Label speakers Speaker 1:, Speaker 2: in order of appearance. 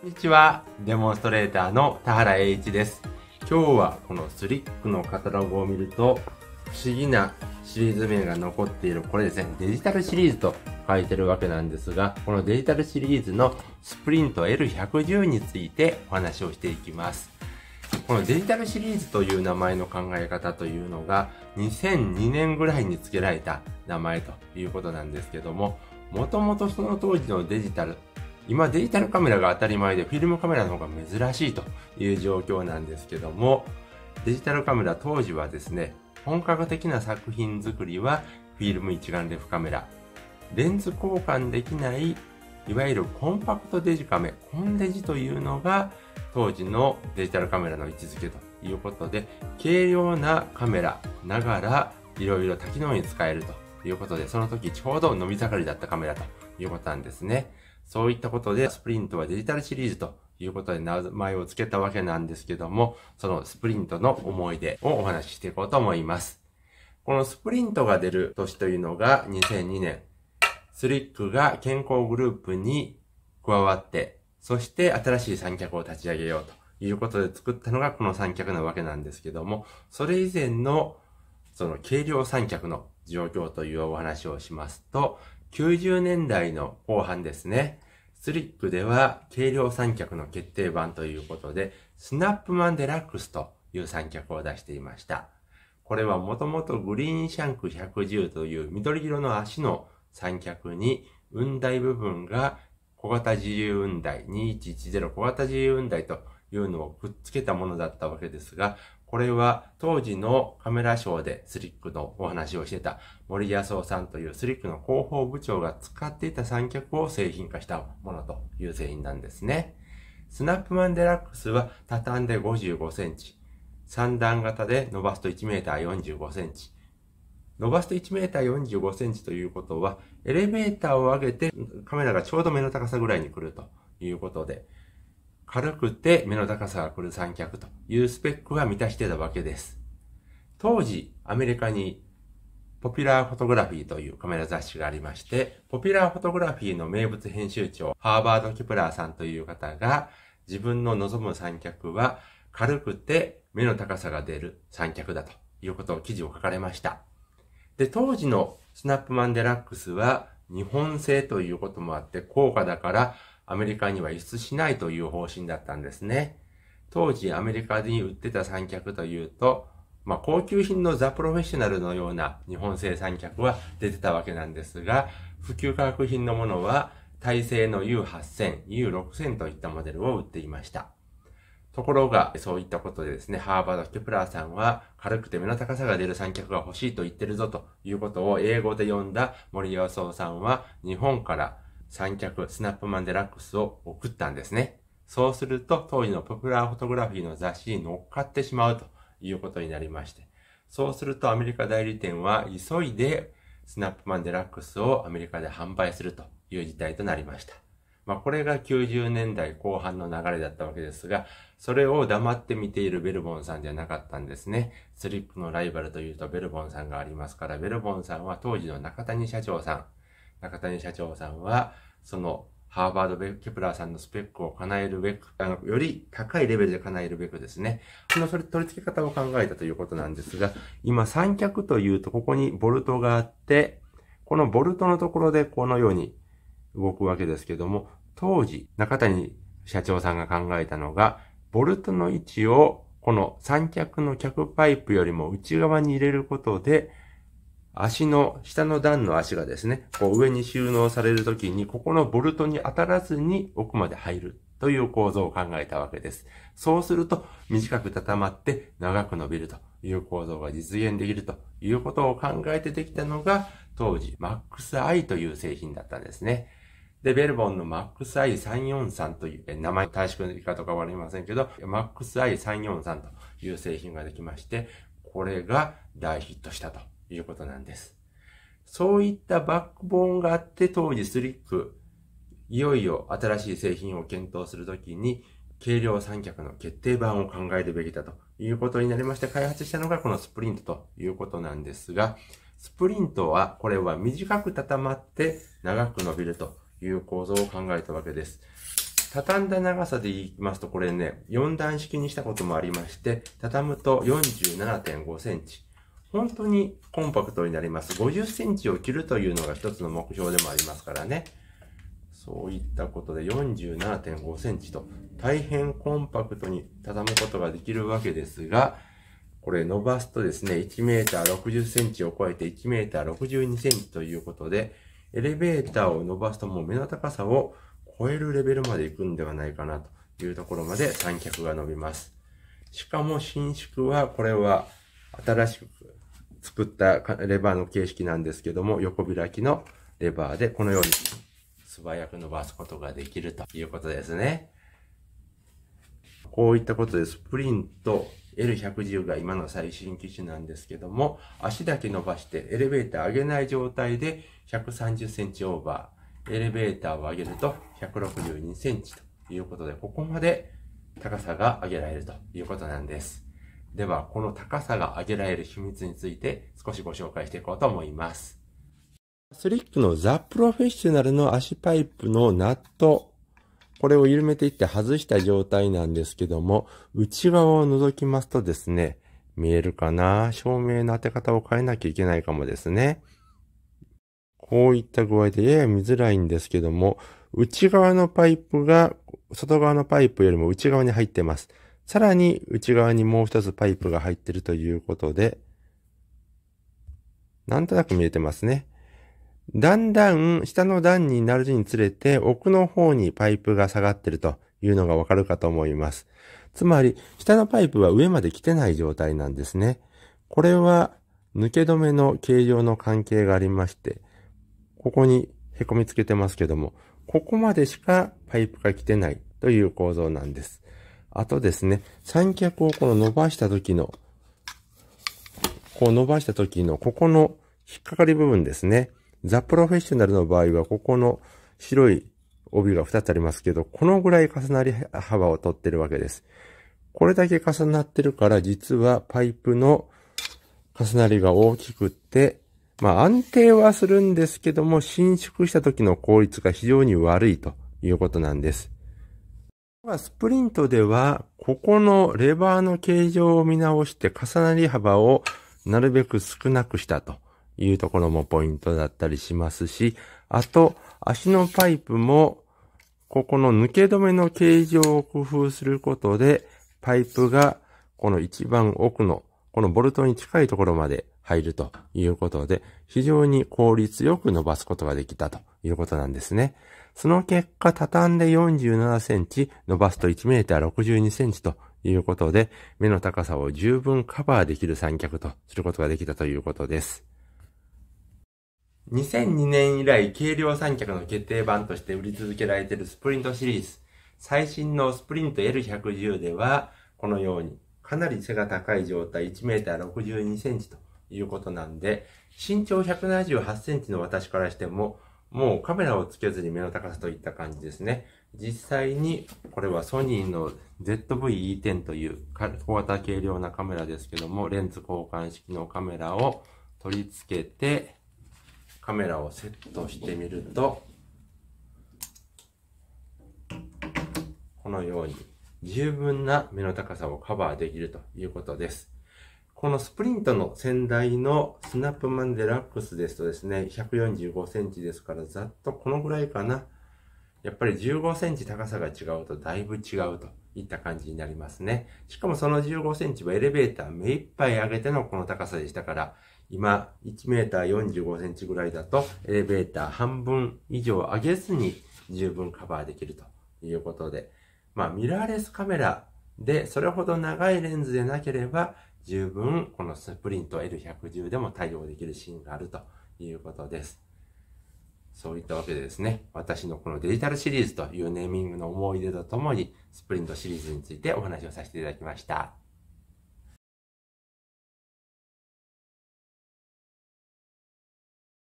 Speaker 1: こんにちは。デモンストレーターの田原栄一です。今日はこのスリックのカタログを見ると、不思議なシリーズ名が残っている、これですね、デジタルシリーズと書いてるわけなんですが、このデジタルシリーズのスプリント L110 についてお話をしていきます。このデジタルシリーズという名前の考え方というのが2002年ぐらいに付けられた名前ということなんですけども、もともとその当時のデジタル今デジタルカメラが当たり前でフィルムカメラの方が珍しいという状況なんですけども、デジタルカメラ当時はですね、本格的な作品作りはフィルム一眼レフカメラ、レンズ交換できないいわゆるコンパクトデジカメ、コンデジというのが当時のデジタルカメラの位置づけということで、軽量なカメラながらいろいろ多機能に使えるということで、その時ちょうど伸び盛りだったカメラということなんですね。そういったことで、スプリントはデジタルシリーズということで名前を付けたわけなんですけども、そのスプリントの思い出をお話ししていこうと思います。このスプリントが出る年というのが2002年、スリックが健康グループに加わって、そして新しい三脚を立ち上げようということで作ったのがこの三脚なわけなんですけども、それ以前のその軽量三脚の状況というお話をしますと、90年代の後半ですね。スリックでは軽量三脚の決定版ということで、スナップマンデラックスという三脚を出していました。これはもともとグリーンシャンク110という緑色の足の三脚に、雲台部分が小型自由雲台、2110小型自由雲台というのをくっつけたものだったわけですが、これは当時のカメラショーでスリックのお話をしてた森康夫さんというスリックの広報部長が使っていた三脚を製品化したものという製品なんですね。スナップマンデラックスは畳んで55センチ。三段型で伸ばすと1メーター45センチ。伸ばすと1メーター45センチということは、エレベーターを上げてカメラがちょうど目の高さぐらいに来るということで、軽くて目の高さが来る三脚というスペックが満たしてたわけです。当時、アメリカにポピュラーフォトグラフィーというカメラ雑誌がありまして、ポピュラーフォトグラフィーの名物編集長、ハーバード・キプラーさんという方が、自分の望む三脚は軽くて目の高さが出る三脚だということを記事を書かれました。で、当時のスナップマンデラックスは日本製ということもあって高価だからアメリカには輸出しないという方針だったんですね。当時アメリカに売ってた三脚というと、まあ、高級品のザ・プロフェッショナルのような日本製三脚は出てたわけなんですが、普及化学品のものは、耐性の U8000、U6000 といったモデルを売っていました。ところが、そういったことでですね、ハーバード・キュプラーさんは、軽くて目の高さが出る三脚が欲しいと言ってるぞということを英語で読んだ森岩荘さんは、日本から三脚スナップマンデラックスを送ったんですね。そうすると当時のポピュラーフォトグラフィーの雑誌に乗っかってしまうということになりまして、そうするとアメリカ代理店は急いでスナップマンデラックスをアメリカで販売するという事態となりました。まあこれが90年代後半の流れだったわけですが、それを黙って見ているベルボンさんじゃなかったんですね。スリップのライバルというとベルボンさんがありますから、ベルボンさんは当時の中谷社長さん、中谷社長さんは、その、ハーバード・ベッケプラーさんのスペックを叶えるべく、あの、より高いレベルで叶えるべくですね、その取り付け方を考えたということなんですが、今三脚というと、ここにボルトがあって、このボルトのところでこのように動くわけですけども、当時、中谷社長さんが考えたのが、ボルトの位置をこの三脚の脚パイプよりも内側に入れることで、足の、下の段の足がですね、こう上に収納されるときに、ここのボルトに当たらずに奥まで入るという構造を考えたわけです。そうすると、短く畳まって長く伸びるという構造が実現できるということを考えてできたのが、当時、MaxI という製品だったんですね。で、ベルボンの MaxI343 という、名前短縮の言い方がかりませんけど、MaxI343 という製品ができまして、これが大ヒットしたということなんです。そういったバックボーンがあって当時スリック、いよいよ新しい製品を検討するときに軽量三脚の決定版を考えるべきだということになりまして開発したのがこのスプリントということなんですが、スプリントはこれは短く畳まって長く伸びるという構造を考えたわけです。畳んだ長さで言いますとこれね、4段式にしたこともありまして、畳むと47.5センチ。本当にコンパクトになります。50センチを切るというのが一つの目標でもありますからね。そういったことで47.5センチと大変コンパクトに畳むことができるわけですが、これ伸ばすとですね、1メーター60センチを超えて1メーター62センチということで、エレベーターを伸ばすともう目の高さを超えるレベルまで行くんではないかなというところまで三脚が伸びます。しかも伸縮は、これは新しく作ったレバーの形式なんですけども、横開きのレバーでこのように素早く伸ばすことができるということですね。こういったことでスプリント L110 が今の最新機種なんですけども、足だけ伸ばしてエレベーター上げない状態で130センチオーバー、エレベーターを上げると162センチということで、ここまで高さが上げられるということなんです。では、この高さが上げられる秘密について少しご紹介していこうと思います。スリックのザ・プロフェッショナルの足パイプのナット、これを緩めていって外した状態なんですけども、内側を覗きますとですね、見えるかな照明の当て方を変えなきゃいけないかもですね。こういった具合でやや見づらいんですけども、内側のパイプが外側のパイプよりも内側に入ってます。さらに内側にもう一つパイプが入ってるということで、なんとなく見えてますね。だんだん下の段になるにつれて奥の方にパイプが下がってるというのがわかるかと思います。つまり下のパイプは上まで来てない状態なんですね。これは抜け止めの形状の関係がありまして、ここに凹みつけてますけども、ここまでしかパイプが来てないという構造なんです。あとですね、三脚をこの伸ばした時の、こう伸ばした時の、ここの引っかかり部分ですね。ザ・プロフェッショナルの場合は、ここの白い帯が2つありますけど、このぐらい重なり幅を取ってるわけです。これだけ重なってるから、実はパイプの重なりが大きくって、まあ安定はするんですけども、伸縮した時の効率が非常に悪いということなんです。スプリントでは、ここのレバーの形状を見直して重なり幅をなるべく少なくしたというところもポイントだったりしますし、あと、足のパイプも、ここの抜け止めの形状を工夫することで、パイプがこの一番奥のこのボルトに近いところまで入るということで、非常に効率よく伸ばすことができたということなんですね。その結果、畳んで47センチ、伸ばすと1メーター62センチということで、目の高さを十分カバーできる三脚とすることができたということです。2002年以来、軽量三脚の決定版として売り続けられているスプリントシリーズ。最新のスプリント L110 では、このようにかなり背が高い状態、1メーター62センチということなんで、身長178センチの私からしても、もうカメラをつけずに目の高さといった感じですね。実際に、これはソニーの ZV-E10 という小型軽量なカメラですけども、レンズ交換式のカメラを取り付けて、カメラをセットしてみると、このように十分な目の高さをカバーできるということです。このスプリントの先代のスナップマンデラックスですとですね、145センチですから、ざっとこのぐらいかな。やっぱり15センチ高さが違うとだいぶ違うといった感じになりますね。しかもその15センチはエレベーター目いっぱい上げてのこの高さでしたから、今1メーター45センチぐらいだとエレベーター半分以上上げずに十分カバーできるということで、まあ、ミラーレスカメラで、それほど長いレンズでなければ、十分、このスプリント L110 でも対応できるシーンがあるということです。そういったわけでですね、私のこのデジタルシリーズというネーミングの思い出とともに、スプリントシリーズについてお話をさせていただきました。